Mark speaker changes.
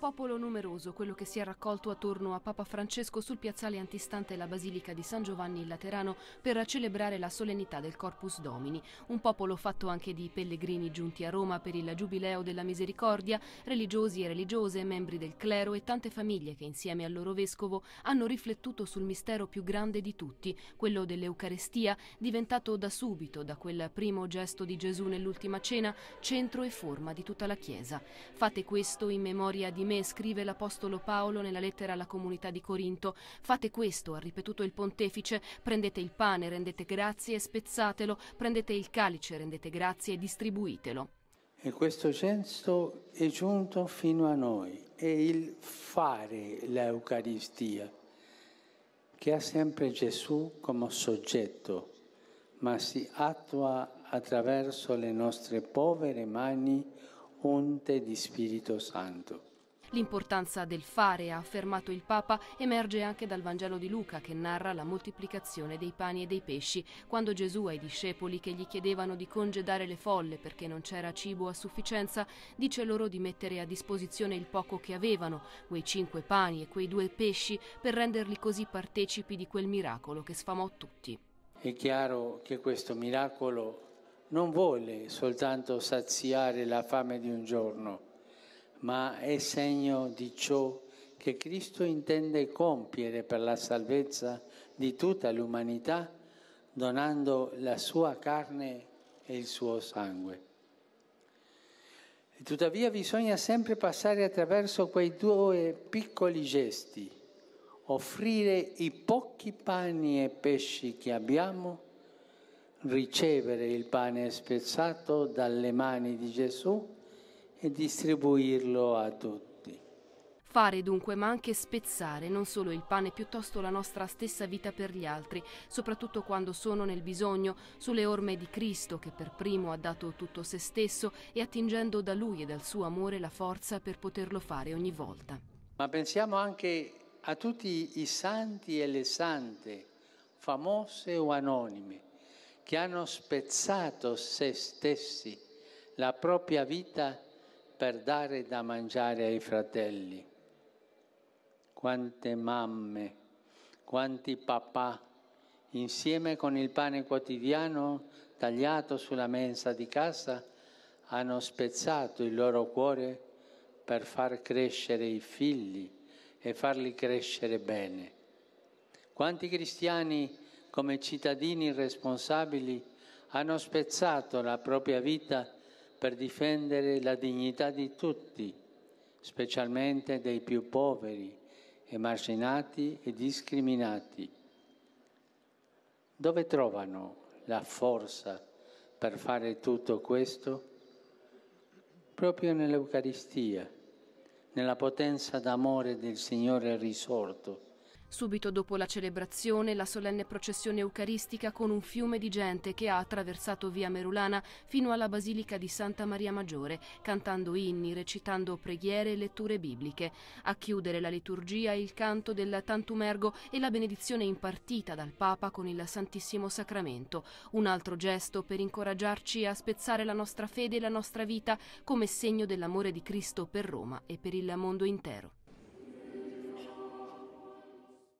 Speaker 1: popolo numeroso quello che si è raccolto attorno a Papa Francesco sul piazzale antistante la Basilica di San Giovanni in Laterano per celebrare la solennità del Corpus Domini, un popolo fatto anche di pellegrini giunti a Roma per il Giubileo della Misericordia, religiosi e religiose, membri del clero e tante famiglie che insieme al loro vescovo hanno riflettuto sul mistero più grande di tutti, quello dell'Eucarestia, diventato da subito, da quel primo gesto di Gesù nell'ultima cena, centro e forma di tutta la Chiesa. Fate questo in memoria di me, scrive l'Apostolo Paolo nella lettera alla comunità di Corinto. Fate questo, ha ripetuto il pontefice, prendete il pane, rendete grazie e spezzatelo, prendete il calice, rendete grazie e distribuitelo.
Speaker 2: E questo gesto è giunto fino a noi, è il fare l'Eucaristia, che ha sempre Gesù come soggetto, ma si attua attraverso le nostre povere mani unte di Spirito Santo.
Speaker 1: L'importanza del fare, ha affermato il Papa, emerge anche dal Vangelo di Luca che narra la moltiplicazione dei pani e dei pesci, quando Gesù ai discepoli che gli chiedevano di congedare le folle perché non c'era cibo a sufficienza, dice loro di mettere a disposizione il poco che avevano, quei cinque pani e quei due pesci, per renderli così partecipi di quel miracolo che sfamò
Speaker 2: tutti. È chiaro che questo miracolo non vuole soltanto saziare la fame di un giorno, ma è segno di ciò che Cristo intende compiere per la salvezza di tutta l'umanità, donando la sua carne e il suo sangue. E tuttavia bisogna sempre passare attraverso quei due piccoli gesti, offrire i pochi pani e pesci che abbiamo, ricevere il pane spezzato dalle mani di Gesù, e distribuirlo a tutti.
Speaker 1: Fare dunque, ma anche spezzare non solo il pane, piuttosto la nostra stessa vita per gli altri, soprattutto quando sono nel bisogno, sulle orme di Cristo che per primo ha dato tutto se stesso e attingendo da Lui e dal suo amore la forza per poterlo fare ogni volta.
Speaker 2: Ma pensiamo anche a tutti i santi e le sante, famose o anonime, che hanno spezzato se stessi, la propria vita per dare da mangiare ai fratelli. Quante mamme, quanti papà, insieme con il pane quotidiano tagliato sulla mensa di casa, hanno spezzato il loro cuore per far crescere i figli e farli crescere bene. Quanti cristiani come cittadini responsabili hanno spezzato la propria vita per difendere la dignità di tutti, specialmente dei più poveri, emarginati e discriminati. Dove trovano la forza per fare tutto questo? Proprio nell'Eucaristia, nella potenza d'amore del Signore risorto
Speaker 1: Subito dopo la celebrazione, la solenne processione eucaristica con un fiume di gente che ha attraversato via Merulana fino alla Basilica di Santa Maria Maggiore, cantando inni, recitando preghiere e letture bibliche. A chiudere la liturgia il canto del Tantumergo e la benedizione impartita dal Papa con il Santissimo Sacramento, un altro gesto per incoraggiarci a spezzare la nostra fede e la nostra vita come segno dell'amore di Cristo per Roma e per il mondo intero.